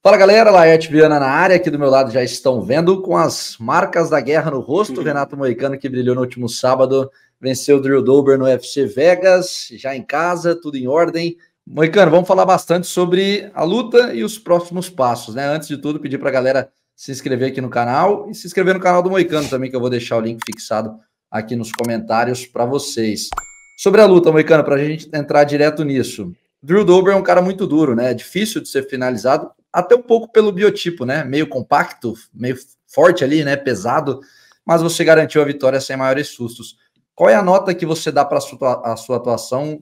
Fala galera, Laerte Viana na área, aqui do meu lado já estão vendo com as marcas da guerra no rosto, uhum. Renato Moicano que brilhou no último sábado, venceu o Drew Dober no UFC Vegas, já em casa, tudo em ordem. Moicano, vamos falar bastante sobre a luta e os próximos passos, né? Antes de tudo, pedir para a galera se inscrever aqui no canal e se inscrever no canal do Moicano também, que eu vou deixar o link fixado aqui nos comentários para vocês. Sobre a luta, Moicano, para a gente entrar direto nisso. Drew Dober é um cara muito duro, né? É difícil de ser finalizado, até um pouco pelo biotipo, né? Meio compacto, meio forte ali, né? Pesado, mas você garantiu a vitória sem maiores sustos. Qual é a nota que você dá para a sua atuação?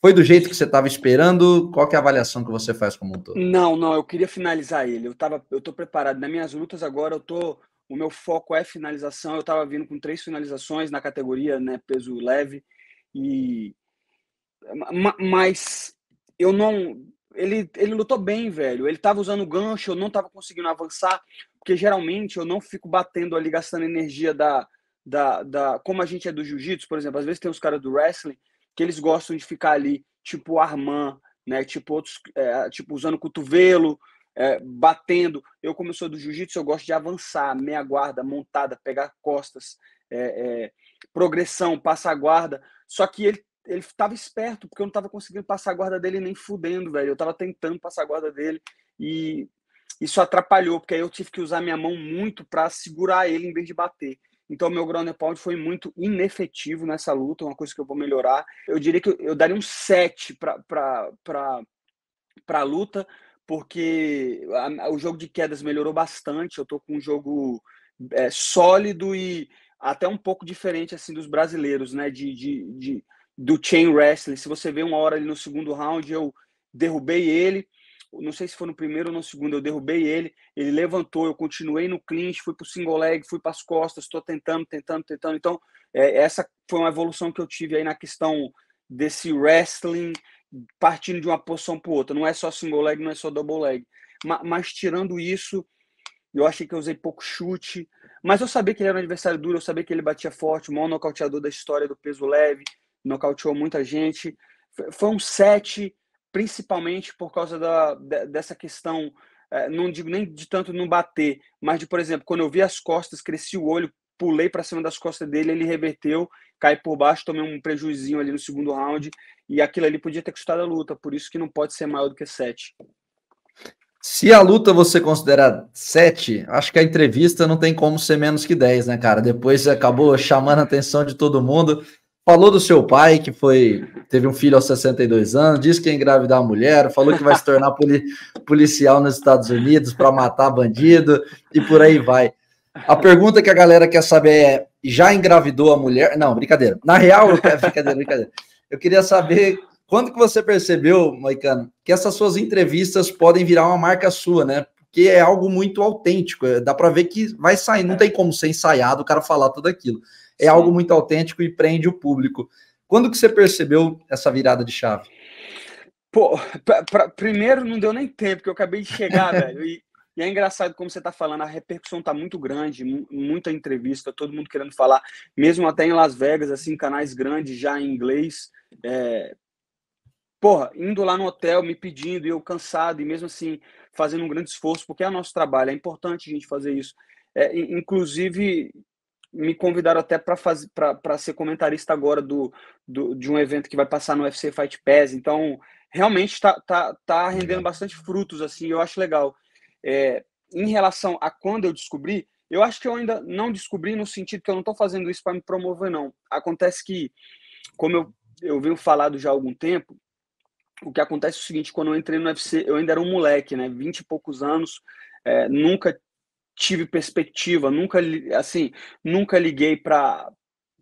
Foi do jeito que você estava esperando? Qual é a avaliação que você faz como um todo? Não, não, eu queria finalizar ele. Eu tava, eu tô preparado. Nas minhas lutas agora, eu tô, o meu foco é finalização. Eu estava vindo com três finalizações na categoria, né, peso leve e mas eu não ele, ele lutou bem, velho. Ele tava usando gancho, eu não tava conseguindo avançar, porque geralmente eu não fico batendo ali, gastando energia da. da, da como a gente é do jiu-jitsu, por exemplo, às vezes tem os caras do wrestling que eles gostam de ficar ali, tipo Armand, né? Tipo outros, é, tipo usando cotovelo, é, batendo. Eu, como eu sou do jiu-jitsu, eu gosto de avançar, meia guarda, montada, pegar costas, é, é progressão, passa guarda. Só que ele ele tava esperto, porque eu não tava conseguindo passar a guarda dele nem fudendo, velho. Eu tava tentando passar a guarda dele e isso atrapalhou, porque aí eu tive que usar minha mão muito para segurar ele em vez de bater. Então, meu ground and pound foi muito inefetivo nessa luta, uma coisa que eu vou melhorar. Eu diria que eu, daria um 7 para a luta, porque a, o jogo de quedas melhorou bastante. Eu estou com um jogo é, sólido e até um pouco diferente assim dos brasileiros, né? De, de, de do chain wrestling. Se você vê uma hora ali no segundo round, eu derrubei ele. Não sei se foi no primeiro ou no segundo, eu derrubei ele. Ele levantou, eu continuei no clinch, fui para o single leg, fui para as costas, estou tentando, tentando, tentando. Então, é, essa foi uma evolução que eu tive aí na questão desse wrestling partindo de uma posição para outra. Não é só single leg, não é só double leg. Mas, mas, tirando isso, eu achei que eu usei pouco chute. Mas eu sabia que ele era um adversário duro, eu sabia que ele batia forte, o maior nocauteador da história do peso leve nocauteou muita gente. Foi um set, principalmente por causa da, dessa questão, eh, não digo nem de tanto não bater, mas de, por exemplo, quando eu vi as costas, cresci o olho, pulei para cima das costas dele, ele reverteu, cai por baixo, tomei um prejuizinho ali no segundo round, e aquilo ali podia ter custado a luta, por isso que não pode ser maior do que sete. Se a luta você considerar 7, acho que a entrevista não tem como ser menos que 10, né, cara? Depois acabou chamando a atenção de todo mundo. Falou do seu pai, que foi teve um filho aos 62 anos, disse que ia engravidar a mulher, falou que vai se tornar poli, policial nos Estados Unidos para matar bandido e por aí vai. A pergunta que a galera quer saber é: já engravidou a mulher? Não, brincadeira. Na real, eu brincadeira, brincadeira. Eu queria saber quando que você percebeu, Moicano, que essas suas entrevistas podem virar uma marca sua, né? Porque é algo muito autêntico. Dá para ver que vai sair, não tem como ser ensaiado o cara falar tudo aquilo é Sim. algo muito autêntico e prende o público. Quando que você percebeu essa virada de chave? Pô, pra, pra, primeiro não deu nem tempo, que eu acabei de chegar, velho. E, e, é engraçado como você tá falando, a repercussão tá muito grande, muita entrevista, todo mundo querendo falar, mesmo até em Las Vegas, assim, canais grandes já em inglês. É... Porra, indo lá no hotel, me pedindo, e eu cansado, e mesmo assim, fazendo um grande esforço, porque é o nosso trabalho, é importante a gente fazer isso. É, inclusive, me convidaram até para fazer para ser comentarista agora do, do, de um evento que vai passar no UFC Fight Pass. Então, realmente está tá, tá rendendo bastante frutos, assim, eu acho legal. É, em relação a quando eu descobri, eu acho que eu ainda não descobri no sentido que eu não estou fazendo isso para me promover, não. Acontece que, como eu, eu venho falado já há algum tempo, o que acontece é o seguinte, quando eu entrei no UFC, eu ainda era um moleque, né? Vinte e poucos anos, é, nunca tive perspectiva, nunca assim, nunca liguei para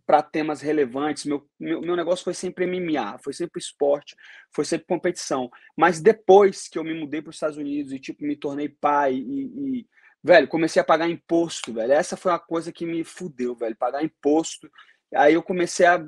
para temas relevantes. Meu, meu, meu, negócio foi sempre MMA, foi sempre esporte, foi sempre competição. Mas depois que eu me mudei para os Estados Unidos e tipo me tornei pai e, e, velho, comecei a pagar imposto, velho. Essa foi uma coisa que me fudeu, velho, pagar imposto. Aí eu comecei a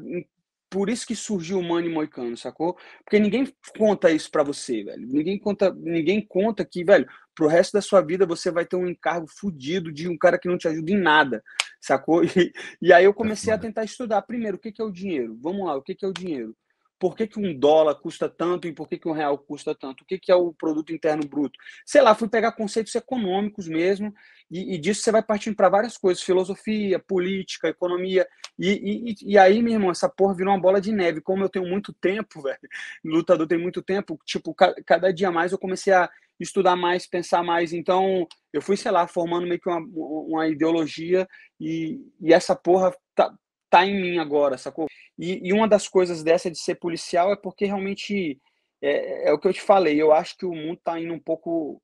por isso que surgiu o Mani Moicano, sacou? Porque ninguém conta isso para você, velho. Ninguém conta, ninguém conta que, velho, pro resto da sua vida você vai ter um encargo fudido de um cara que não te ajuda em nada, sacou? E, e aí eu comecei a tentar estudar. Primeiro, o que, que é o dinheiro? Vamos lá, o que, que é o dinheiro? Por que, que um dólar custa tanto e por que, que um real custa tanto? O que, que é o produto interno bruto? Sei lá, fui pegar conceitos econômicos mesmo e, e disso você vai partindo para várias coisas, filosofia, política, economia. E, e, e aí, meu irmão, essa porra virou uma bola de neve. Como eu tenho muito tempo, velho, lutador tem muito tempo, tipo, cada dia mais eu comecei a estudar mais, pensar mais. Então, eu fui, sei lá, formando meio que uma, uma ideologia e, e essa porra tá, tá em mim agora, sacou? E, e uma das coisas dessa de ser policial é porque realmente é, é, o que eu te falei, eu acho que o mundo tá indo um pouco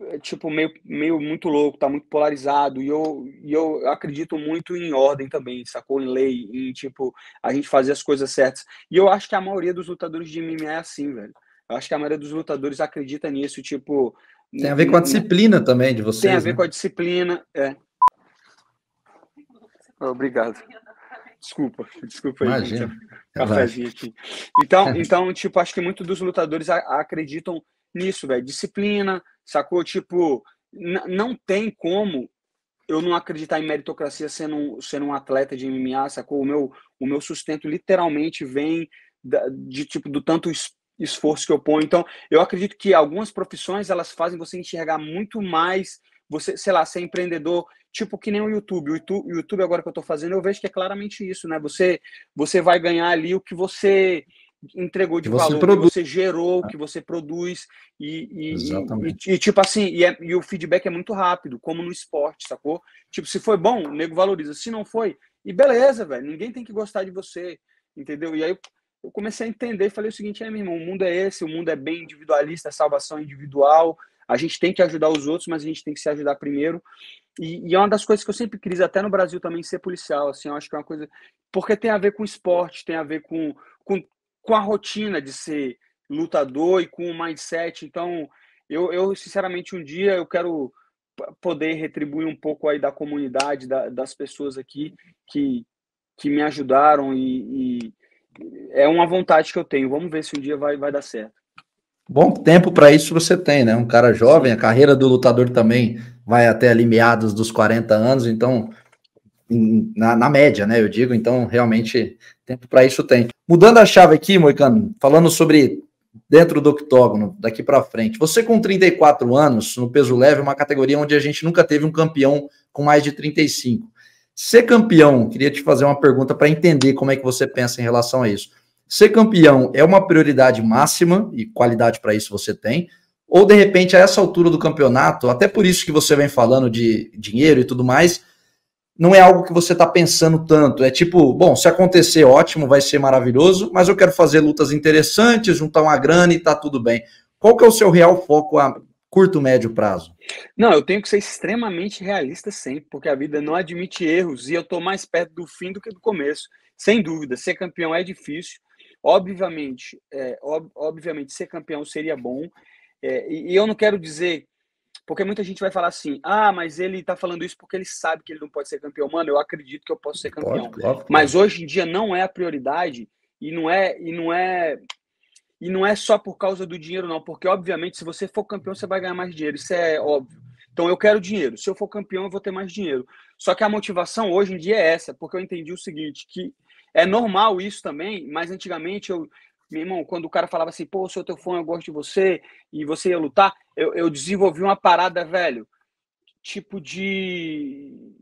é, tipo meio, meio muito louco, tá muito polarizado e eu, e eu acredito muito em ordem também, sacou? Em lei, em tipo a gente fazer as coisas certas. E eu acho que a maioria dos lutadores de MMA é assim, velho. Eu acho que a maioria dos lutadores acredita nisso, tipo. Tem a ver com a disciplina também de vocês. Tem a ver né? com a disciplina, é. Obrigado. Desculpa, desculpa aí. Imagina. aqui. Então, então, tipo, acho que muitos dos lutadores acreditam nisso, velho. Disciplina, sacou? Tipo, não tem como eu não acreditar em meritocracia sendo um, sendo um atleta de MMA, sacou? O meu, o meu sustento literalmente vem da, de tipo do tanto esforço que eu ponho. Então, eu acredito que algumas profissões elas fazem você enxergar muito mais, você, sei lá, ser empreendedor, tipo que nem o YouTube. O YouTube, agora que eu estou fazendo, eu vejo que é claramente isso, né? Você, você vai ganhar ali o que você entregou de valor, produz. que você gerou, o ah. que você produz e, e, e, e tipo assim, e, é, e o feedback é muito rápido, como no esporte, sacou? Tipo, se foi bom, o nego valoriza, se não foi, e beleza, velho, ninguém tem que gostar de você, entendeu? E aí eu comecei a entender e falei o seguinte: é, meu irmão, o mundo é esse, o mundo é bem individualista, é salvação individual. A gente tem que ajudar os outros, mas a gente tem que se ajudar primeiro. E, e, é uma das coisas que eu sempre quis, até no Brasil também, ser policial. Assim, eu acho que é uma coisa. Porque tem a ver com esporte, tem a ver com, com, com a rotina de ser lutador e com o mindset. Então, eu, eu sinceramente, um dia eu quero poder retribuir um pouco aí da comunidade, da, das pessoas aqui que, que me ajudaram e, e é uma vontade que eu tenho. Vamos ver se um dia vai, vai dar certo. Bom tempo para isso você tem, né? Um cara jovem, a carreira do lutador também vai até ali meados dos 40 anos, então, em, na, na, média, né? Eu digo, então, realmente, tempo para isso tem. Mudando a chave aqui, Moicano, falando sobre dentro do octógono, daqui para frente. Você com 34 anos, no peso leve, uma categoria onde a gente nunca teve um campeão com mais de 35. Ser campeão, queria te fazer uma pergunta para entender como é que você pensa em relação a isso. Ser campeão é uma prioridade máxima e qualidade para isso você tem? Ou de repente, a essa altura do campeonato, até por isso que você vem falando de dinheiro e tudo mais, não é algo que você está pensando tanto. É tipo, bom, se acontecer, ótimo, vai ser maravilhoso, mas eu quero fazer lutas interessantes, juntar uma grana e tá tudo bem. Qual que é o seu real foco a curto, médio prazo? Não, eu tenho que ser extremamente realista sempre, porque a vida não admite erros e eu estou mais perto do fim do que do começo. Sem dúvida, ser campeão é difícil. Obviamente, é, ob obviamente ser campeão seria bom. É, e, e eu não quero dizer porque muita gente vai falar assim: ah, mas ele está falando isso porque ele sabe que ele não pode ser campeão. Mano, eu acredito que eu posso ser campeão. Pode, Mas hoje em dia não é a prioridade e não é, e não é e não é só por causa do dinheiro, não, porque, obviamente, se você for campeão, você vai ganhar mais dinheiro, isso é óbvio. Então, eu quero dinheiro. Se eu for campeão, eu vou ter mais dinheiro. Só que a motivação hoje em dia é essa, porque eu entendi o seguinte: que é normal isso também, mas antigamente eu. Meu irmão, quando o cara falava assim, pô, sou teu fã, eu gosto de você, e você ia lutar, eu, eu desenvolvi uma parada, velho, tipo de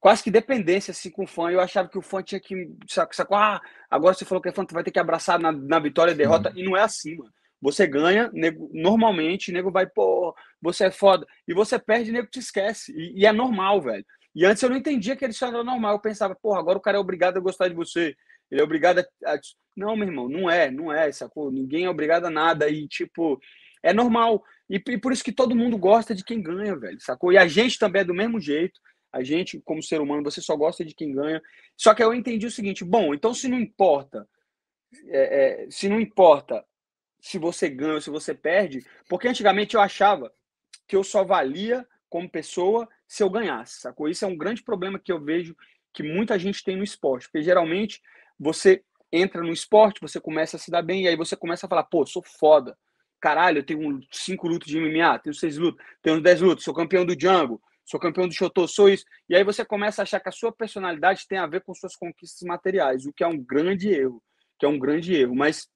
quase que dependência assim, com o fã. Eu achava que o fã tinha que. sacou ah, agora você falou que é fã, tu vai ter que abraçar na, na vitória e derrota. E não é assim, mano. Você ganha, nego, normalmente, nego vai, pô, você é foda. E você perde, nego te esquece. E, e é normal, velho. E antes eu não entendia que ele isso era normal. Eu pensava, porra, agora o cara é obrigado a gostar de você. Ele é obrigado a. Não, meu irmão, não é, não é, sacou? Ninguém é obrigado a nada. E, tipo, é normal. e por isso que todo mundo gosta de quem ganha, velho, sacou? E a gente também é do mesmo jeito. A gente, como ser humano, você só gosta de quem ganha. Só que eu entendi o seguinte: bom, então se não importa, é, é, se não importa se você ganha ou se você perde, porque antigamente eu achava que eu só valia como pessoa se eu ganhasse, sacou? Isso é um grande problema que eu vejo que muita gente tem no esporte, porque geralmente você entra no esporte, você começa a se dar bem, e aí você começa a falar, pô, sou foda, caralho, eu tenho cinco lutas de MMA, tenho seis lutas, tenho dez lutas, sou campeão do Django, sou campeão do Chotô, sou isso. E aí você começa a achar que a sua personalidade tem a ver com suas conquistas materiais, o que é um grande erro, que é um grande erro. Mas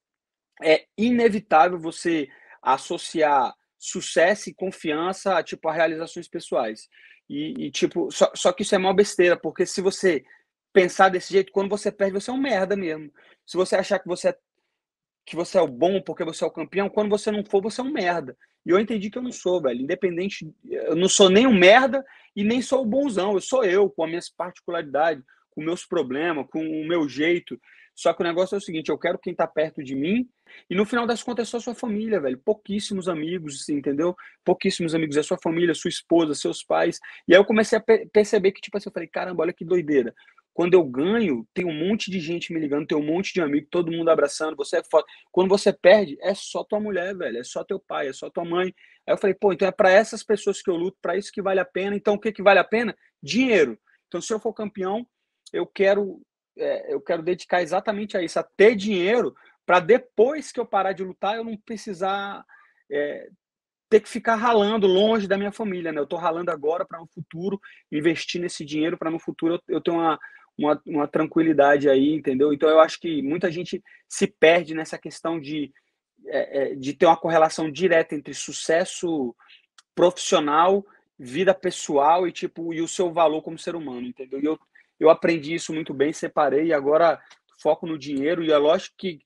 é inevitável você associar sucesso e confiança tipo a realizações pessoais. E, e tipo, só, só que isso é uma besteira, porque se você pensar desse jeito, quando você perde, você é um merda mesmo. Se você achar que você é, que você é o bom porque você é o campeão, quando você não for, você é um merda. E eu entendi que eu não sou, velho. Independente, eu não sou nem um merda e nem sou o bonzão. Eu sou eu, com as minhas particularidades, com meus problemas, com o meu jeito. Só que o negócio é o seguinte: eu quero quem tá perto de mim, e no final das contas é só sua família, velho. Pouquíssimos amigos, assim, entendeu? Pouquíssimos amigos, é sua família, sua esposa, seus pais. E aí eu comecei a perceber que, tipo assim, eu falei: caramba, olha que doideira. Quando eu ganho, tem um monte de gente me ligando, tem um monte de amigo, todo mundo abraçando, você é foda. Quando você perde, é só tua mulher, velho, é só teu pai, é só tua mãe. Aí eu falei, pô, então é para essas pessoas que eu luto, para isso que vale a pena. Então o que que vale a pena? Dinheiro. Então se eu for campeão, eu quero é, eu quero dedicar exatamente a isso, a ter dinheiro para depois que eu parar de lutar, eu não precisar é, ter que ficar ralando longe da minha família, né? Eu estou ralando agora para um futuro investir nesse dinheiro para no futuro eu, eu ter uma, uma, uma tranquilidade aí, entendeu? Então eu acho que muita gente se perde nessa questão de, é, é, de ter uma correlação direta entre sucesso profissional, vida pessoal e tipo e o seu valor como ser humano, entendeu? E eu, eu aprendi isso muito bem, separei e agora foco no dinheiro e é lógico que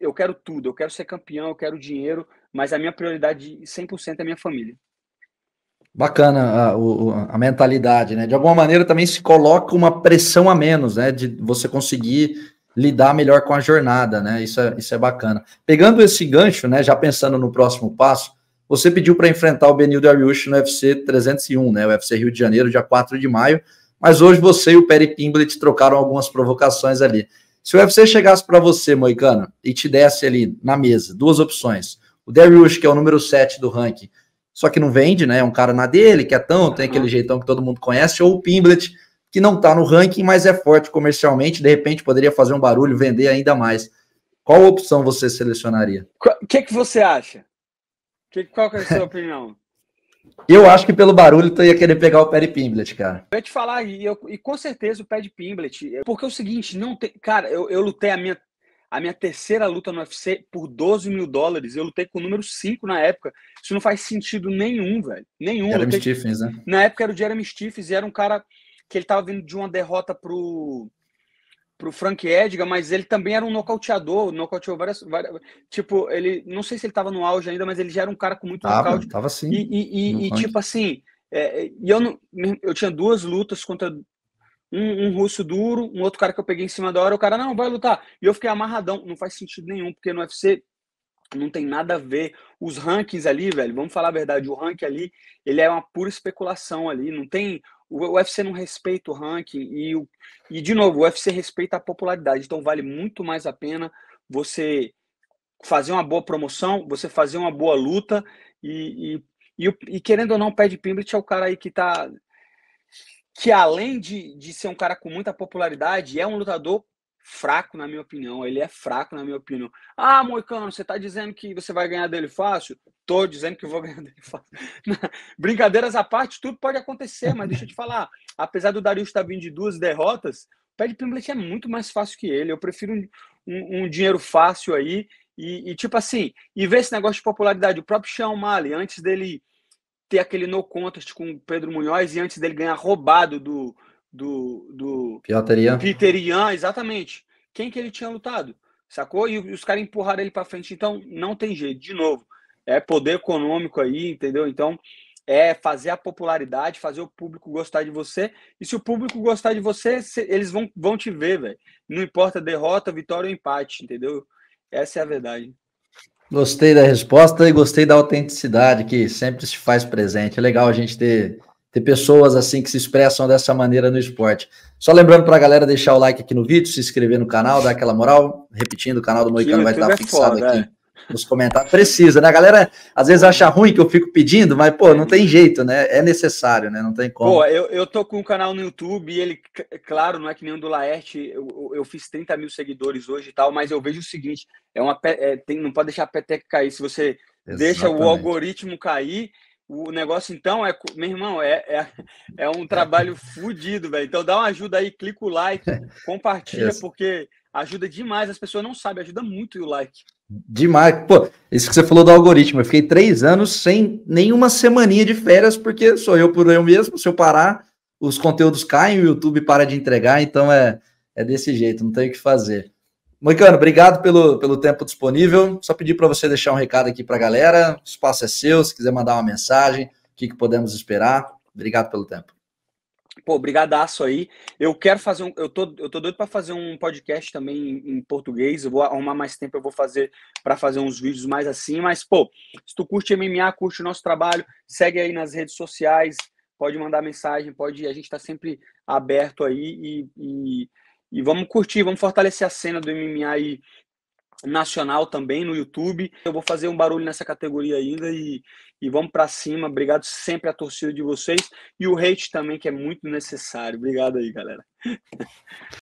eu quero tudo, eu quero ser campeão, eu quero dinheiro, mas a minha prioridade 100% é minha família. Bacana a, a, mentalidade, né? De alguma maneira também se coloca uma pressão a menos, né? De você conseguir lidar melhor com a jornada, né? Isso é, isso é bacana. Pegando esse gancho, né? Já pensando no próximo passo, você pediu para enfrentar o Benildo Ariush no UFC 301, né? O UFC Rio de Janeiro, dia 4 de maio. Mas hoje você e o Perry Pimblett trocaram algumas provocações ali. Se o UFC chegasse para você, Moicano, e te desse ali na mesa duas opções: o Darius, que é o número 7 do ranking, só que não vende, né? É um cara na dele, é tão tem aquele uhum. jeitão que todo mundo conhece, ou o Pimblet, que não tá no ranking, mas é forte comercialmente, de repente poderia fazer um barulho, vender ainda mais. Qual opção você selecionaria? O que, que você acha? Que, qual que é a sua opinião? Eu acho que pelo barulho tu ia querer pegar o pé de Pimblet, cara. Eu ia te falar, e, eu, e com certeza o pé de Pimblet. É, porque é o seguinte, não tem. Cara, eu, eu lutei a minha a minha terceira luta no UFC por 12 mil dólares, eu lutei com o número 5 na época. Isso não faz sentido nenhum, velho. Nenhum. Jeremy lutei... Stephens, né? Na época era o Jeremy Stephens e era um cara que ele tava vindo de uma derrota pro pro Frank Edgar, mas ele também era um nocauteador, nocauteou várias, várias, Tipo, ele. Não sei se ele tava no auge ainda, mas ele já era um cara com muito tava, nocaute. Tava sim. E, e, e, e tipo assim. É, e eu, não, eu tinha duas lutas contra um, um, russo duro, um outro cara que eu peguei em cima da hora, o cara, não, vai lutar. E eu fiquei amarradão. Não faz sentido nenhum, porque no UFC não tem nada a ver. Os rankings ali, velho, vamos falar a verdade, o ranking ali, ele é uma pura especulação ali, não tem o UFC não respeita o ranking e, o, e de novo, o UFC respeita a popularidade, então vale muito mais a pena você fazer uma boa promoção, você fazer uma boa luta e, e, e, e querendo ou não, o Pad Pimblet é o cara aí que tá que além de, de ser um cara com muita popularidade, é um lutador fraco, na minha opinião. Ele é fraco, na minha opinião. Ah, Moicano, você tá dizendo que você vai ganhar dele fácil? Tô dizendo que vou ganhar dele fácil. Brincadeiras à parte, tudo pode acontecer, mas deixa eu te falar. Apesar do Darius estar tá vindo de duas derrotas, o de Pimblett é muito mais fácil que ele. Eu prefiro um, um, um dinheiro fácil aí. E, e, tipo assim, e ver esse negócio de popularidade. O próprio Sean Mali, antes dele ter aquele no contest com o Pedro Munhoz e antes dele ganhar roubado do. do, do Pioterian. Piterian exatamente. Quem que ele tinha lutado? Sacou? E os caras empurraram ele para frente. Então, não tem jeito. De novo, é poder econômico aí, entendeu? Então, é fazer a popularidade, fazer o público gostar de você. E se o público gostar de você, eles vão, vão te ver, velho. Não importa derrota, vitória ou empate, entendeu? Essa é a verdade. Gostei da resposta e gostei da autenticidade que sempre se faz presente. É legal a gente ter, ter pessoas assim que se expressam dessa maneira no esporte. Só lembrando para a galera deixar o like aqui no vídeo, se inscrever no canal, dar aquela moral. Repetindo, o canal do Moicano vai estar é fixado foda, aqui. É nos comentários. Precisa, né? A galera às vezes acha ruim que eu fico pedindo, mas, pô, não tem jeito, né? É necessário, né? Não tem como. Pô, eu, eu tô com um canal no YouTube e ele, é claro, não é que nem o do Laerte, eu, eu fiz 30 mil seguidores hoje e tal, mas eu vejo o seguinte: é uma é, tem, não pode deixar a peteca cair. Se você Exatamente. deixa o algoritmo cair. O negócio, então, é, meu irmão, é, é, é um trabalho fodido velho. Então, dá uma ajuda aí, clica o like, compartilha, porque ajuda demais. As pessoas não sabem, ajuda muito o like. Demais. Pô, isso que você falou do algoritmo. Eu fiquei três anos sem nenhuma semaninha de férias, porque sou eu por eu mesmo. Se eu parar, os conteúdos caem, o YouTube para de entregar, então é, é desse jeito, não tem o que fazer. Moicano, obrigado pelo, pelo tempo disponível. Só pedir para você deixar um recado aqui para a galera. O espaço é seu, se quiser mandar uma mensagem, o que, que podemos esperar. Obrigado pelo tempo. Pô, brigadaço aí. Eu quero fazer um. Eu tô, eu tô doido para fazer um podcast também em, em, português. Eu vou arrumar mais tempo, eu vou fazer para fazer uns vídeos mais assim. Mas, pô, se tu curte MMA, curte o nosso trabalho, segue aí nas redes sociais, pode mandar mensagem, pode. A gente está sempre aberto aí e, e, e, vamos curtir, vamos fortalecer a cena do MMA aí nacional também no YouTube. Eu vou fazer um barulho nessa categoria ainda e, e vamos para cima. Obrigado sempre à torcida de vocês e o hate também, que é muito necessário. Obrigado aí, galera.